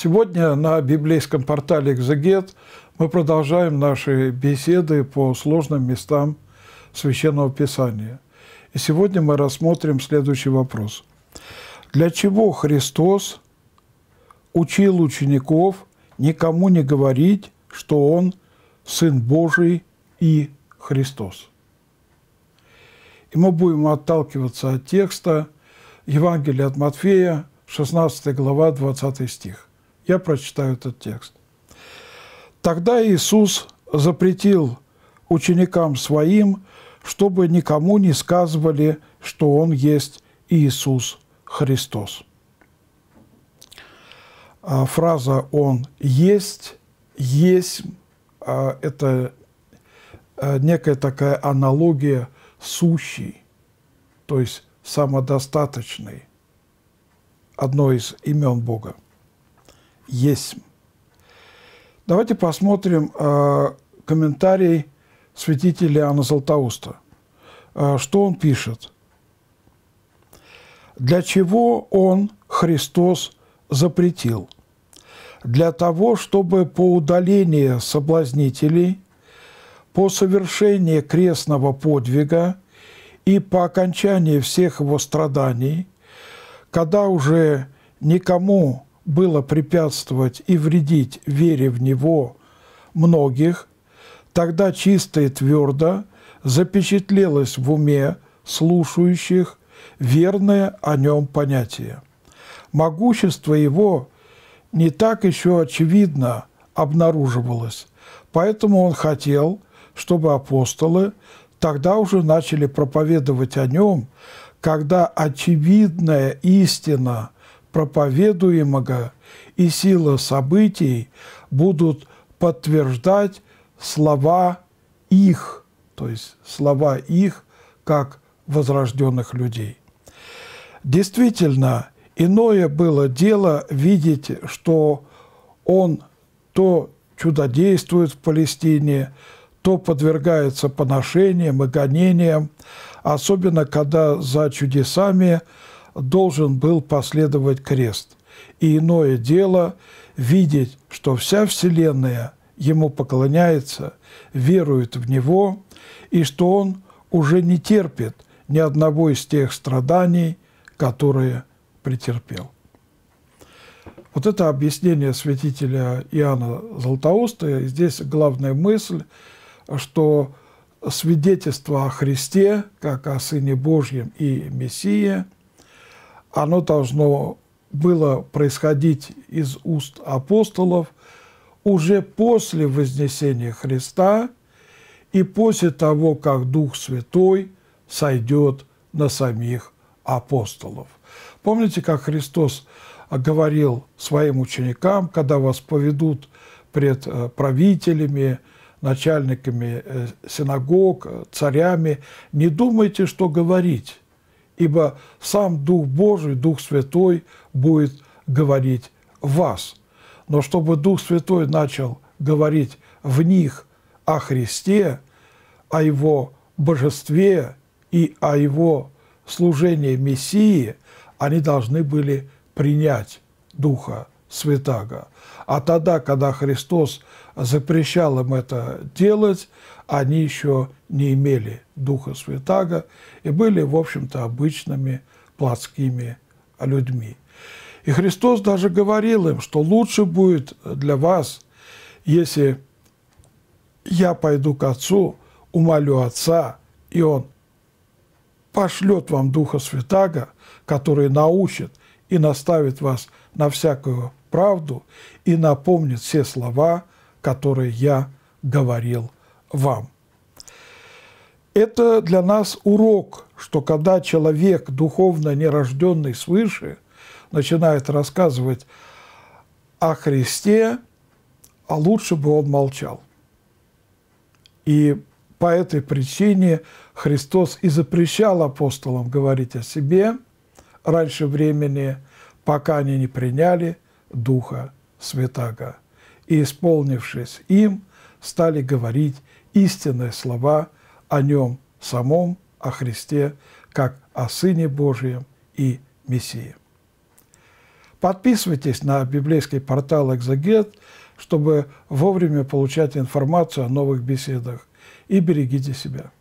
Сегодня на библейском портале «Экзегет» мы продолжаем наши беседы по сложным местам Священного Писания. И сегодня мы рассмотрим следующий вопрос. Для чего Христос учил учеников никому не говорить, что Он – Сын Божий и Христос? И мы будем отталкиваться от текста Евангелия от Матфея, 16 глава, 20 стих. Я прочитаю этот текст. Тогда Иисус запретил ученикам своим, чтобы никому не сказывали, что Он есть Иисус Христос. А, фраза «Он есть», «есть» а, – это а, некая такая аналогия «сущий», то есть самодостаточный, одно из имен Бога есть. Давайте посмотрим э, комментарий святителя Иоанна Златоуста. Э, что он пишет? Для чего он, Христос, запретил? Для того, чтобы по удалению соблазнителей, по совершении крестного подвига и по окончании всех его страданий, когда уже никому было препятствовать и вредить вере в него многих, тогда чисто и твердо запечатлелось в уме слушающих верное о нем понятие. Могущество его не так еще очевидно обнаруживалось, поэтому он хотел, чтобы апостолы тогда уже начали проповедовать о нем, когда очевидная истина – проповедуемого и сила событий будут подтверждать слова их, то есть слова их как возрожденных людей. Действительно, иное было дело видеть, что он то чудодействует в Палестине, то подвергается поношениям и гонениям, особенно когда за чудесами должен был последовать крест. И иное дело видеть, что вся Вселенная ему поклоняется, верует в него, и что он уже не терпит ни одного из тех страданий, которые претерпел. Вот это объяснение святителя Иоанна Златоуста. И здесь главная мысль, что свидетельство о Христе, как о Сыне Божьем и Мессии – оно должно было происходить из уст апостолов уже после вознесения Христа и после того, как Дух Святой сойдет на самих апостолов. Помните, как Христос говорил своим ученикам, когда вас поведут пред э, правителями, начальниками э, синагог, э, царями, не думайте, что говорить, ибо сам Дух Божий, Дух Святой будет говорить вас. Но чтобы Дух Святой начал говорить в них о Христе, о Его божестве и о Его служении Мессии, они должны были принять Духа святаго. А тогда, когда Христос запрещал им это делать, они еще не имели Духа Святаго и были, в общем-то, обычными плотскими людьми. И Христос даже говорил им, что лучше будет для вас, если я пойду к Отцу, умолю Отца, и Он пошлет вам Духа Святаго, который научит и наставит вас на всякую правду и напомнит все слова, которые я говорил вам. Это для нас урок, что когда человек, духовно нерожденный свыше, начинает рассказывать о Христе, а лучше бы он молчал. И по этой причине Христос и запрещал апостолам говорить о себе раньше времени, пока они не приняли – Духа Святаго, и, исполнившись им, стали говорить истинные слова о Нем самом, о Христе, как о Сыне Божьем и Мессии. Подписывайтесь на библейский портал «Экзегет», чтобы вовремя получать информацию о новых беседах. И берегите себя.